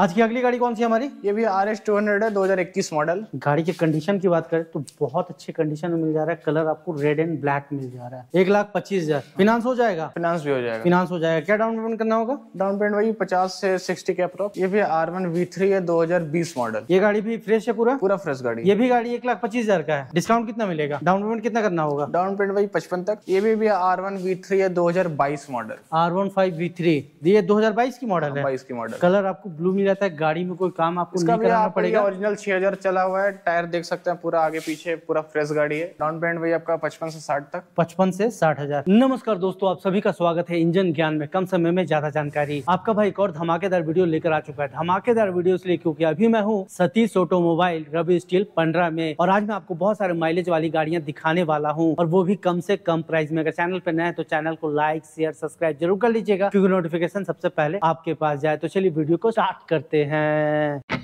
आज की अगली गाड़ी कौन सी हमारी ये भी आर एस टू हंड्रेड है दो हजार इक्कीस मॉडल गाड़ी के कंडीशन की बात करें तो बहुत अच्छे कंडीशन में मिल जा रहा है कलर आपको रेड एंड ब्लैक मिल जा रहा है एक लाख पच्चीस हजार फिनांस हो जाएगा फिनांस भी हो जाएगा फिनांस हो जाएगा क्या डाउन पेमेंट करना होगा डाउन पेमेंट वही पचास से सिक्सटी के अप्रॉक्स ये भी आर वन वी थ्री है दो हजार बीस मॉडल ये गाड़ी भी फ्रेश है पूरा पूरा फ्रेश गाड़ी ये भी गाड़ी एक लाख पच्चीस हजार का है डिस्काउंट कितना मिलेगा डाउन पेमेंट कितना करना होगा डाउन पेमेंट वही पचपन तक ये भी आर वन वी थ्री है दो हजार बाईस model R one five V three ये दो हजार बाईस की मॉडल है बाईस की मॉडल कलर आपको ब्लू मिला रहता है गाड़ी में कोई काम आपको नहीं आप पड़ेगा ओरिजिनल हजार चला हुआ है टायर देख सकते हैं पूरा आगे पीछे पूरा फ्रेश गाड़ी है डाउन पेमेंट वही आपका पचपन से साठ तक पचपन से साठ हजार नमस्कार दोस्तों आप सभी का स्वागत है इंजन ज्ञान में कम समय में ज्यादा जानकारी आपका भाई एक और धमाकेदार वीडियो लेकर आ चुका है धमाकेदार वीडियो इसलिए क्यूँकी अभी मैं हूँ सतीश ऑटोमोबाइल रवि स्टील पंद्रह में और आज मैं आपको बहुत सारे माइलेज वाली गाड़ियाँ दिखाने वाला हूँ और वो भी कम से कम प्राइस में अगर चैनल पर नए तो चैनल को लाइक शेयर सब्सक्राइब जरूर कर लीजिएगा क्योंकि नोटिफिकेशन सबसे पहले आपके पास जाए तो चलिए वीडियो को स्टार्ट कर करते हैं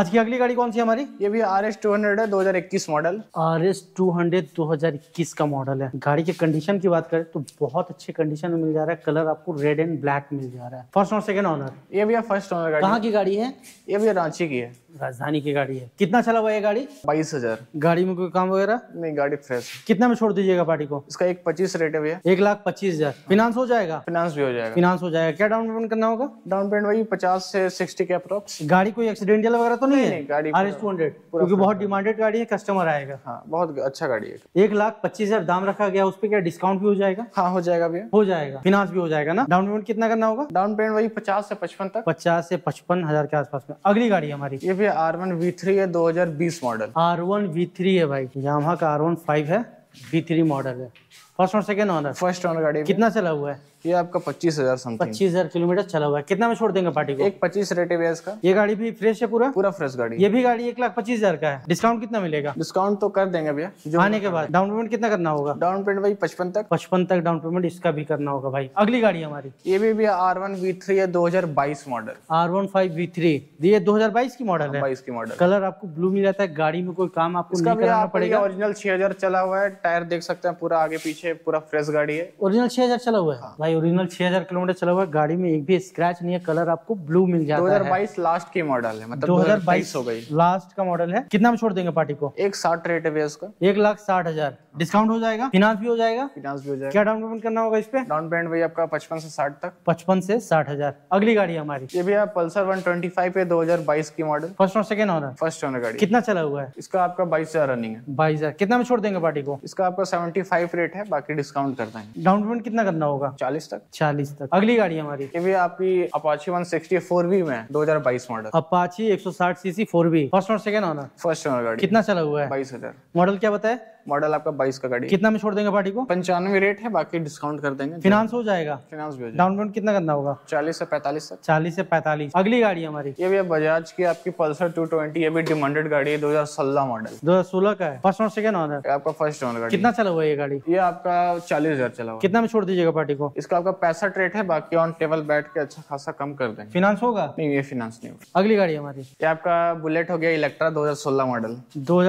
आज की अगली गाड़ी कौन सी हमारी ये भी आर एस टू हंड्रेड है दो हजार इक्कीस model R S two hundred दो हजार इक्कीस का मॉडल है गाड़ी के कंडीशन की बात करें तो बहुत अच्छे कंडीशन में मिल जा रहा है कलर आपको रेड एंड ब्लैक मिल जा रहा है फर्स्ट और सेकंड ऑनर ये भी फर्स्ट ऑनर कहाँ की गाड़ी है ये भी रांची की है राजधानी की गाड़ी है कितना चला हुआ ये गाड़ी बाईस हजार गाड़ी में कोई काम वगैरह नहीं गाड़ी फ्रेश कितना में छोड़ दीजिएगा पार्टी को इसका एक पच्चीस रेट है भैया एक लाख पच्चीस हजार फिनांस हो जाएगा फिनांस भी हो जाएगा फिनांस हो जाएगा क्या डाउन पेमेंट करना होगा डाउन पेमेंट वही पचास से सिक्सटी के अप्रोक्स गाड़ी कोई एक्सीडेंटल वगैरह तो नहीं, है गाड़ी आर एस टू हंड्रेड क्योंकि बहुत डिमांडेड गाड़ी है कस्टमर आएगा हाँ बहुत अच्छा गाड़ी है एक लाख पच्चीस हजार दाम रखा गया उस पर क्या डिस्काउंट भी हो जाएगा हाँ हो जाएगा भैया हो जाएगा फिनांस भी हो जाएगा ना डाउन पेमेंट कितना करना होगा डाउन पेमेंट वही पचास से पचपन तक पचास से पचपन हजार के आसपास में अगली गाड़ी हमारी ये पे आर वन वी थ्री है दो हजार बीस model R one V three है भाई यहाँ का आर वन फाइव है वी थ्री मॉडल है फर्स्ट और सेकंड ऑनर फर्स्ट ऑनर गाड़ी कितना चला हुआ है ये आपका पच्चीस हजार पच्चीस हजार किलोमीटर चला हुआ है कितना में छोड़ देंगे पार्टी को एक पच्चीस रेट है इसका ये गाड़ी भी फ्रेश है पूरा पूरा फ्रेश गाड़ी ये भी गाड़ी एक लाख पच्चीस हजार का है डिस्काउंट कितना मिलेगा डिस्काउंट तो कर देंगे भैया जो आने के बाद डाउन पेमेंट कितना करना होगा डाउन पेमेंट भाई पचपन तक पचपन तक डाउन पेमेंट इसका भी करना होगा भाई अगली गाड़ी हमारी ये भी भैया आर वन वी थ्री है दो हजार बाईस model R one five V three ये दो हजार बाईस की मॉडल है बाईस की मॉडल कलर आपको ब्लू मिल जाता है गाड़ी में कोई काम आपको पड़ेगा ओरिजिनल छह हजार चला हुआ है टायर देख सकते हैं पूरा आगे पीछे पीछे पूरा फ्रेश गाड़ी है ओरिजिनल छह हजार चला हुआ है हाँ। भाई ओरिजिनल छह हजार किलोमीटर चला हुआ है गाड़ी में एक भी स्क्रैच नहीं है कलर आपको ब्लू मिल जाता हजार बाईस लास्ट की मॉडल है मतलब दो हजार बाईस हो गई लास्ट का मॉडल है कितना में छोड़ देंगे पार्टी को एक साठ रेट है उसका एक लाख साठ हजार डिस्काउंट हो जाएगा फिनांस भी हो जाएगा फिनांस भी हो जाएगा क्या डाउन पेमेंट करना होगा इस पे डाउन पेमेंट भाई आपका पचपन से साठ तक पचपन से साठ हजार अगली गाड़ी हमारी ये भी है पल्सर वन ट्वेंटी फाइव है दो हजार बाईस की मॉडल फर्स्ट और सेकंड ऑनर फर्स्ट ऑनर गाड़ी कितना चला हुआ है इसका आपका बाईस हजार रनिंग है बाईस हजार कितना में छोड़ देंगे पार्टी को इसका आपका सेवेंटी फाइव रेट है बाकी डिस्काउंट करते हैं डाउन पेमेंट कितना करना होगा चालीस तक चालीस तक अगली गाड़ी हमारी ये भी आपकी Apache one sixty four B में दो हजार बाईस मॉडल अपाची एक सौ साठ सीसी फोर बी फर्स्ट और सेकंड ऑनर फर्स्ट ऑनर गाड़ी कितना चला हुआ है बाईस हजार मॉडल क्या बताया मॉडल आपका बाईस का गाड़ी कितना में छोड़ देंगे पार्टी को पंचानवे रेट है बाकी डिस्काउंट कर देंगे फिनांस हो जाएगा फिनांस भी डाउन पेमेंट कितना करना होगा चालीस से पैंतालीस तक चालीस से पैंतालीस अगली गाड़ी हमारी ये भी बजाज की आपकी पल्सर टू ट्वेंटी ये भी डिमांडेड गाड़ी है दो हजार सोलह मॉडल दो हजार सोलह का है फर्स्ट और सेकंड ऑनर आपका फर्स्ट ऑनर कितना चला हुआ ये गाड़ी ये आपका चालीस हजार चला हुआ कितना में छोड़ दीजिएगा पार्टी को इसका आपका पैसठ रेट है बाकी ऑन टेबल बैठ के अच्छा खासा कम कर देंगे फिनांस होगा नहीं ये फिनांस नहीं होगा अगली गाड़ी हमारी ये आपका बुलेट हो गया इलेक्ट्रा दो मॉडल दो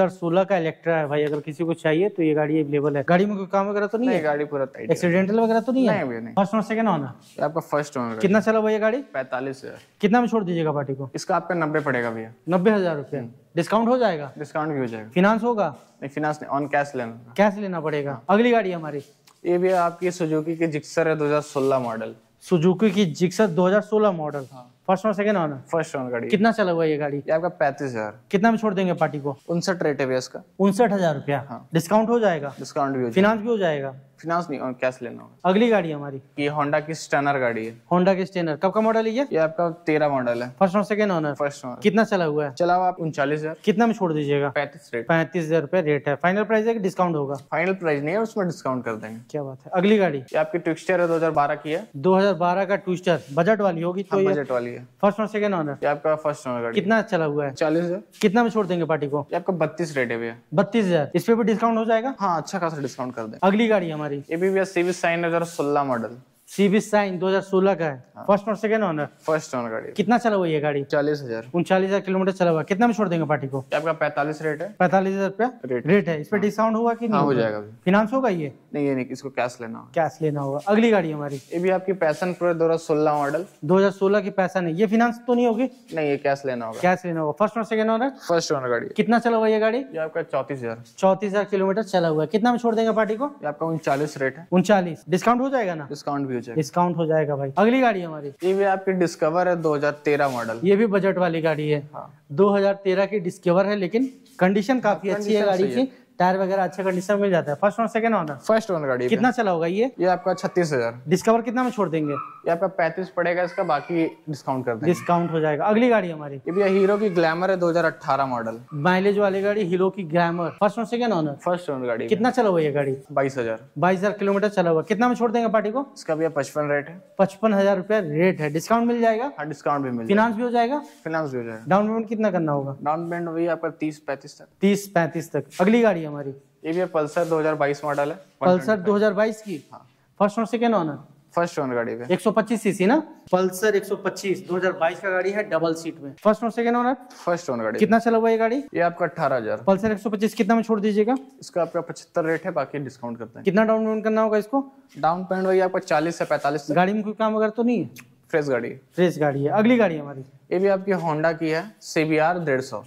का इलेक्ट्रा है भाई अगर किसी को चाहिए चाहिए तो ये गाड़ी अवेलेबल है गाड़ी में कोई काम वगैरह तो नहीं, नहीं है गाड़ी पूरा एक्सीडेंटल वगैरह तो नहीं, है फर्स्ट ओनर सेकंड ऑनर आपका फर्स्ट ओनर कितना चला हुआ गाड़ी पैंतालीस हजार कितना में छोड़ दीजिएगा पार्टी को इसका आपका नब्बे पड़ेगा भैया नब्बे हजार रुपया डिस्काउंट हम्म। हो जाएगा डिस्काउंट भी हो जाएगा फिनांस होगा नहीं फिनांस नहीं ऑन कैश लेना कैश लेना पड़ेगा अगली गाड़ी हमारी ये भी आपकी सुजुकी की जिक्सर है 2016 मॉडल सुजुकी की जिक्सर 2016 मॉडल हाँ। फर्स्ट और सेकंड ऑनर फर्स्ट ऑनर गाड़ी कितना चला हुआ ये गाड़ी ये आपका पैंतीस हजार कितना में छोड़ देंगे पार्टी को उनसठ रेट है इसका उनसठ हजार रुपया हाँ। डिस्काउंट हो जाएगा डिस्काउंट भी हो फिनांस भी हो जाएगा फिनांस नहीं और कैश लेना होगा अगली गाड़ी हमारी ये होंडा की स्टेनर गाड़ी है होंडा की स्टेनर कब का मॉडल है ये आपका तेरह मॉडल है फर्स्ट और सेकंड ऑनर फर्स्ट ऑनर कितना चला हुआ है चला हुआ आप उनचालीस हजार कितना में छोड़ दीजिएगा पैंतीस रेट पैंतीस हजार रुपए रेट है फाइनल प्राइस है डिस्काउंट होगा फाइनल प्राइस नहीं है उसमें डिस्काउंट कर देंगे क्या बात है अगली गाड़ी ये आपकी ट्विस्टर है दो की है दो का ट्विस्टर बजट वाली होगी तो हाँ, बजट वाली है फर्स्ट और सेकंड ऑनर आपका फर्स्ट ऑनर गाड़ी कितना चला हुआ है चालीस हजार कितना में छोड़ देंगे पार्टी को आपका बत्तीस रेट है भैया बत्तीस हजार इस पे भी डिस्काउंट हो जाएगा हाँ अच्छा खासा डिस्काउंट कर दे अगली गाड़ी हमारी सारी एबीबीएस CB Shine 2016 model B Shine दो हजार सोलह का है फर्स्ट और सेकंड ऑनर फर्स्ट ऑनर गाड़ी कितना चला हुआ ये गाड़ी चालीस हजार उनचालीस हजार किलोमीटर चला हुआ कितना में छोड़ देंगे पार्टी को आपका पैंतालीस रेट है पैंतालीस हजार रुपया रेट, है इस पर डिस्काउंट हाँ। होगा की हाँ, नहीं हो जाएगा फिनांस होगा ये नहीं ये नहीं इसको कैश लेना होगा कैश लेना होगा अगली गाड़ी हमारी ये भी आपकी पैसन प्रो दो मॉडल दो की पैसन है ये फिनांस तो नहीं होगी नहीं ये कैश लेना होगा कैश लेना होगा फर्स्ट और सेकंड ऑनर फर्स्ट ऑनर गाड़ी कितना चला हुआ ये गाड़ी ये आपका चौतीस हजार चौतीस हजार किलोमीटर चला हुआ है कितना में छोड़ देंगे पार्टी को आपका उनचालीस रेट है उनचालीस डिस्काउंट हो जाएगा ना डिस्काउंट भी जाएगा डिस्काउंट हो जाएगा भाई अगली गाड़ी हमारी ये भी आपकी डिस्कवर है 2013 मॉडल ये भी बजट वाली गाड़ी है हाँ। 2013 की डिस्कवर है लेकिन कंडीशन काफी अच्छी है गाड़ी की टायर वगैरह अच्छे कंडीशन में जाता है फर्स्ट और सेकंड ऑनर फर्स्ट ऑनर गाड़ी कितना चला होगा ये ये आपका छत्तीस हजार डिस्कवर कितना में छोड़ देंगे ये आपका पैंतीस पड़ेगा इसका बाकी डिस्काउंट कर देंगे डिस्काउंट हो जाएगा अगली गाड़ी हमारी ये भी हीरो की ग्लैमर है 2018 मॉडल माइलेज वाली गाड़ी हीरो की ग्लैमर फर्स्ट और सेकंड ऑनर फर्स्ट ऑनर गाड़ी कितना चला हुआ ये गाड़ी बाईस हजार बाईस हजार किलोमीटर चला हुआ कितना में छोड़ देंगे पार्टी को इसका भी पचपन रेट है पचपन हजार रुपया रेट है डिस्काउंट मिल जाएगा डिस्काउंट हाँ, भी मिल फिनांस भी हो जाएगा फिनांस भी हो जाएगा डाउन पेमेंट कितना करना होगा डाउन पेमेंट वही आपका तीस पैंतीस तक तीस पैंतीस तक अगली गाड़ी हमारी ये भी पल्सर 2022 मॉडल है पल्सर 2022 की फर्स्ट और सेकेंड ऑनर फर्स्ट ओनर गाड़ी पे 125 सीसी ना पल्सर 125 2022 का गाड़ी है डबल सीट में फर्स्ट और सेकेंड ओनर फर्स्ट ओनर गाड़ी कितना चला हुआ ये गाड़ी ये आपका अठारह हजार पल्सर 125 कितना में छोड़ दीजिएगा इसका आपका पचहत्तर रेट है बाकी डिस्काउंट करते हैं कितना डाउन पेमेंट करना होगा इसको डाउन पेमेंट वही आपका चालीस से पैंतालीस गाड़ी में कोई काम वगैरह तो नहीं है फ्रेश गाड़ी फ्रेश गाड़ी है अगली गाड़ी हमारी ये भी आपकी होंडा की है सीबीआर डेढ़ सौ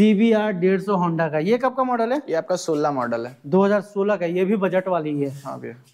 सी बी आर डेढ़ सौ होंडा का ये कब का मॉडल है ये आपका सोलह मॉडल है 2016 का ये भी बजट वाली है फर्स्ट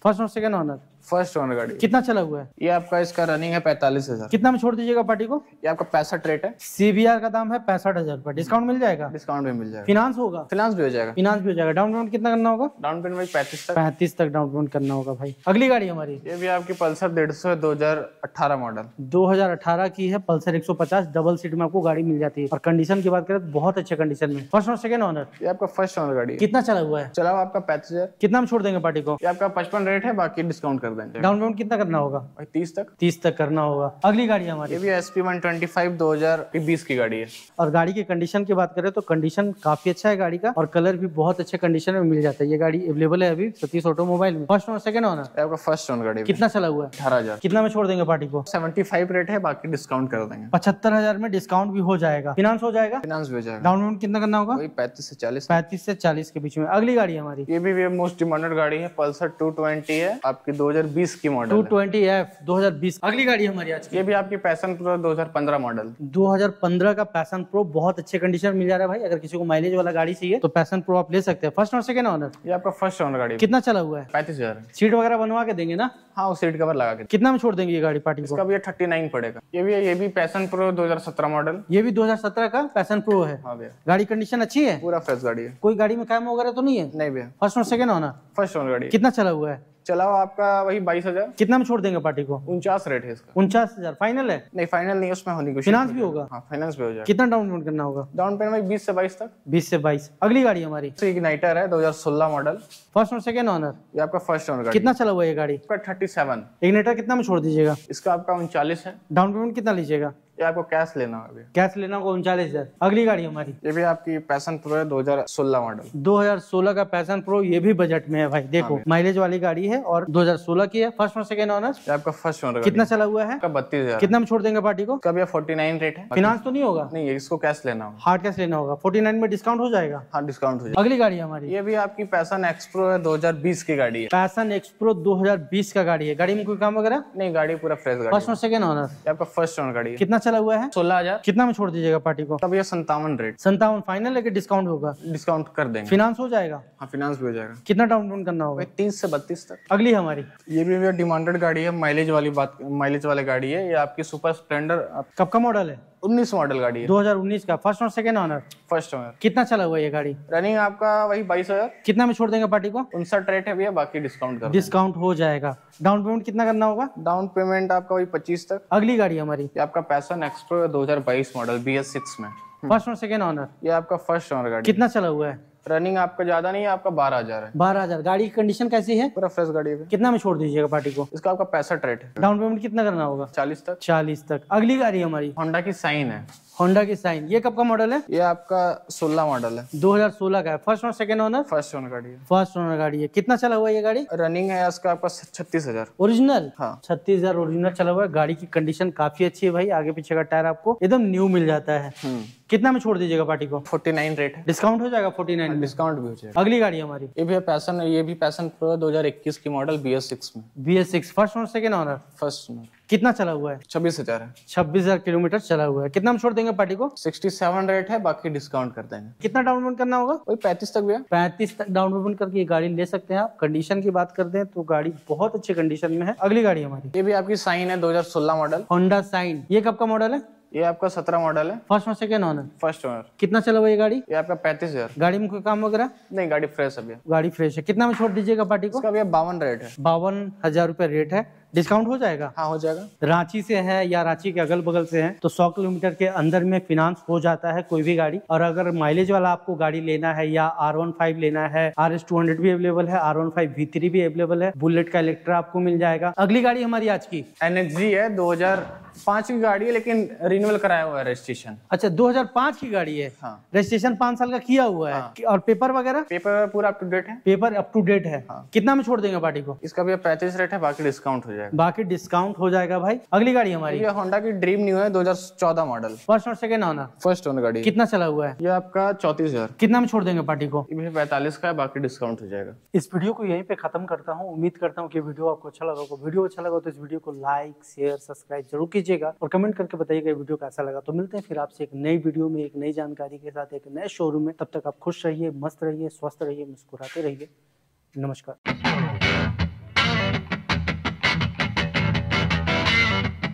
हाँ, और सेकंड ऑनर फर्स्ट ओनर गाड़ी कितना चला हुआ है ये आपका इसका रनिंग है पैंतालीस हजार कितना में छोड़ दीजिएगा पार्टी को ये आपका पैंसठ रेट है सीबीआर का दाम है पैसठ हजार रुपए डिस्काउंट मिल जाएगा डिस्काउंट भी मिल जाएगा फिनांस होगा फिनांस भी हो जाएगा फिनांस भी हो जाएगा डाउन पेमेंट कितना करना होगा डाउन पेमेंट भाई पैंतीस तक पैंतीस तक डाउन पेमेंट करना होगा भाई अगली गाड़ी हमारी ये भी आपकी पल्सर डेढ़ सौ दो हजार अठारह मॉडल दो हजार अठारह की है पल्सर एक सौ पचास डबल सीट में आपको गाड़ी मिल जाती है और कंडीशन की बात करें तो बहुत अच्छे कंडीशन में फर्स्ट और सेकंड ऑनर ये आपका फर्स्ट ऑनर गाड़ी कितना चला हुआ है चला हुआ आपका पैंतीस कितना में छोड़ देंगे पार्टी को आपका पचपन रेट है बाकी डिस्काउंट कर बैंक डाउन पेमेंट कितना करना होगा तीस तक तीस तक करना होगा अगली गाड़ी हमारी ये भी S P one twenty five दो हजार बीस की गाड़ी है और गाड़ी के कंडीशन की बात करें तो कंडीशन काफी अच्छा है गाड़ी का और कलर भी बहुत अच्छे कंडीशन में मिल जाता है ये गाड़ी अवेलेबल है अभी सतीश ऑटोमोबाइल में फर्स्ट ओनर सेकंड ओनर आपका फर्स्ट ओनर गाड़ी कितना चला हुआ है अठारह हजार कितना में छोड़ देंगे पार्टी को सेवेंटी फाइव रेट है बाकी डिस्काउंट कर देंगे पचहत्तर हजार में डिस्काउंट भी हो जाएगा फिनांस हो जाएगा फिनांस भी हो जाएगा डाउन पेमेंट कितना करना होगा पैंतीस से चालीस पैंतीस से चालीस के बीच में अगली गाड़ी हमारी ये भी मोस्ट डिमांडेड गाड़ी है पल्सर टू ट्वेंटी है आपकी दो हजार 2020 की मॉडल ट्वेंटी एफ 2020 अगली गाड़ी हमारी आज ये भी आपकी पैसन प्रो 2015 मॉडल 2015 का पैसन प्रो बहुत अच्छे कंडीशन मिल जा रहा है भाई अगर किसी को माइलेज वाला गाड़ी चाहिए तो पैसन प्रो आप ले सकते हैं फर्स्ट और सेकंड ऑनर ये आपका फर्स्ट ऑनर गाड़ी कितना चला हुआ है पैंतीस सीट वगैरह बनवा के देंगे ना हाँ सीट कवर लगा के कितना में छोड़ देंगे ये गाड़ी पार्टी इसका भी थर्टी नाइन पड़ेगा ये भी ये भी पैसन प्रो 2017 मॉडल ये भी 2017 का पैसन प्रो है हाँ गाड़ी कंडीशन अच्छी है पूरा फ्रेश गाड़ी है कोई गाड़ी में काम वगैरह तो नहीं है नहीं भैया फर्स्ट और सेकंड होना फर्स्ट ऑनर गाड़ी कितना चला हुआ है चला आपका वही बाईस हजार कितना में छोड़ देंगे पार्टी को उनचास रेट है इसका उनचास हजार फाइनल है नहीं फाइनल नहीं उसमें होने की फाइनेंस भी होगा हाँ, फाइनेंस भी हो जाएगा कितना डाउन पेमेंट करना होगा डाउन पेमेंट बीस से बाईस तक बीस से बाईस अगली गाड़ी हमारी नाइटर तो है दो हजार सोलह मॉडल फर्स्ट और सेकंड ऑनर ये आपका फर्स्ट ऑनर कितना चला हुआ ये गाड़ी थर्टी सेवन इग्नाइटर कितना में छोड़ दीजिएगा इसका आपका उनचालीस है डाउन पेमेंट कितना लीजिएगा ये आपको कैश लेना होगा कैश लेना होगा उनचालीस हजार अगली गाड़ी हमारी ये भी आपकी पैसन प्रो है दो हजार सोलह मॉडल दो हजार सोलह का पैसन प्रो ये भी बजट में है भाई हाँ देखो माइलेज वाली गाड़ी है और दो हजार सोलह की है फर्स्ट और सेकंड ऑनर्स आपका फर्स्ट ऑनर कितना चला हुआ है बत्तीस हजार कितना में छोड़ देंगे पार्टी को कभी फोर्टी नाइन रेट है फिनांस तो नहीं होगा नहीं इसको कैश लेना होगा हार्ड कैश लेना होगा फोर्टी नाइन में डिस्काउंट हो जाएगा हाँ डिस्काउंट हो जाएगा अगली गाड़ी हमारी ये भी आपकी पैसन एक्सप्रो है दो हजार बीस की गाड़ी है पैसन एक्सप्रो बीस का गाड़ी है गाड़ी में कोई काम वगैरह नहीं गाड़ी पूरा फ्रेश गाड़ी फर्स्ट और सेकंड ऑनर आपका फर्स्ट ऑनर गाड़ी कितना चला हुआ है सोलह हजार कितना में छोड़ दीजिएगा पार्टी को तब ये संतावन रेट संतावन फाइनल है कि डिस्काउंट होगा डिस्काउंट कर देंगे फिनांस हो जाएगा हाँ फिनांस भी हो जाएगा कितना डाउन पेमेंट करना होगा तीस से बत्तीस तक अगली हमारी ये भी डिमांडेड गाड़ी है माइलेज वाली बात माइलेज वाली गाड़ी है ये आपकी सुपर स्प्लेंडर कब का मॉडल है उन्नीस मॉडल गाड़ी है 2019 का फर्स्ट और सेकंड ऑनर फर्स्ट ऑनर कितना चला हुआ ये गाड़ी रनिंग आपका वही बाईस हजार कितना में छोड़ देंगे पार्टी को उनसठ रेट है भैया बाकी डिस्काउंट कर डिस्काउंट हो जाएगा डाउन पेमेंट कितना करना होगा डाउन पेमेंट आपका वही पच्चीस तक अगली गाड़ी हमारी आपका पैसन एक्सप्रो दो हजार मॉडल बी में फर्स्ट और सेकंड ऑनर ये आपका फर्स्ट ऑनर गाड़ी कितना चला हुआ है रनिंग आपका ज्यादा नहीं है आपका बारह हजार है बारह हजार गाड़ी की कंडीशन कैसी है पूरा फ्रेश गाड़ी है कितना में छोड़ दीजिएगा पार्टी को इसका आपका पैसठ रेट है डाउन पेमेंट कितना करना होगा चालीस तक चालीस तक अगली गाड़ी हमारी होंडा की साइन है होंडा की साइन ये कब का मॉडल है ये आपका सोलह मॉडल है 2016 का है first owner second owner first owner गाड़ी है फर्स्ट ओनर गाड़ी है कितना चला हुआ है ये गाड़ी रनिंग है इसका आपका छत्तीस हजार ओरिजिनल हाँ छत्तीस हजार ओरिजिनल चला हुआ है गाड़ी की कंडीशन काफी अच्छी है भाई आगे पीछे का टायर आपको एकदम न्यू मिल जाता है हम्म। कितना में छोड़ दीजिएगा पार्टी को 49 रेट है डिस्काउंट हो जाएगा 49 डिस्काउंट भी हो जाएगा अगली गाड़ी हमारी ये भी पैसन ये भी पैसन प्रो इक्कीस की मॉडल बी एस सिक्स में B S six first owner second owner first owner कितना चला हुआ है छब्बीस हजार है छब्बीस हजार किलोमीटर चला हुआ है कितना हम छोड़ देंगे पार्टी को सिक्सटी सेवन रेट है बाकी डिस्काउंट कर देंगे कितना डाउन पेमेंट करना होगा वही पैंतीस तक भैया पैंतीस तक डाउन पेमेंट करके ये गाड़ी ले सकते हैं आप कंडीशन की बात करते हैं तो गाड़ी बहुत अच्छी कंडीशन में है अगली गाड़ी हमारी ये भी आपकी साइन है सोलह मॉडल होंडा साइन ये कब का मॉडल है ये आपका सत्रह मॉडल है फर्स्ट और सेकंड ऑनर फर्स्ट ऑनर कितना चला हुआ ये गाड़ी ये आपका पैंतीस हजार गाड़ी में कोई काम वगैरह नहीं गाड़ी फ्रेश है गाड़ी फ्रेश है कितना में छोड़ दीजिएगा पार्टी को इसका बावन रेट है बावन हजार रूपए रेट है डिस्काउंट हो जाएगा हाँ हो जाएगा रांची से है या रांची के अगल बगल से है तो सौ किलोमीटर के अंदर में फिनांस हो जाता है कोई भी गाड़ी और अगर माइलेज वाला आपको गाड़ी लेना है या आर वन फाइव लेना है आर एस टू हंड्रेड भी अवेलेबल है R one five V three भी अवेलेबल है बुलेट का इलेक्ट्रा आपको मिल जाएगा अगली गाड़ी हमारी आज की एन एच जी है दो हजार पांच की गाड़ी है लेकिन रिन्यूअल कराया हुआ है रजिस्ट्रेशन अच्छा दो हजार पांच की गाड़ी है हाँ। रजिस्ट्रेशन पांच साल का किया हुआ है हाँ। और पेपर वगैरह पेपर पूरा अप टू डेट है पेपर अप टू डेट है हाँ। कितना में छोड़ देंगे पार्टी को इसका भी पैंतीस रेट है बाकी डिस्काउंट हो जाएगा जाएगा बाकी डिस्काउंट हो जाएगा भाई अगली गाड़ी हमारी ये होंडा की ड्रीम न्यू है 2014 मॉडल फर्स्ट और सेकंड ऑनर फर्स्ट ऑनर गाड़ी कितना चला हुआ है ये आपका चौतीस हजार कितना में छोड़ देंगे पार्टी को पैंतालीस का है बाकी डिस्काउंट हो जाएगा इस वीडियो को यही पे खत्म करता हूँ उम्मीद करता हूँ की वीडियो आपको अच्छा लगा वीडियो अच्छा लगा तो इस वीडियो को लाइक शेयर सब्सक्राइब जरूर कीजिएगा और कमेंट करके बताइएगा वीडियो कैसा लगा तो मिलते हैं फिर आपसे एक नई वीडियो में एक नई जानकारी के साथ एक नए शोरूम में तब तक आप खुश रहिए मस्त रहिए स्वस्थ रहिए मुस्कुराते रहिए नमस्कार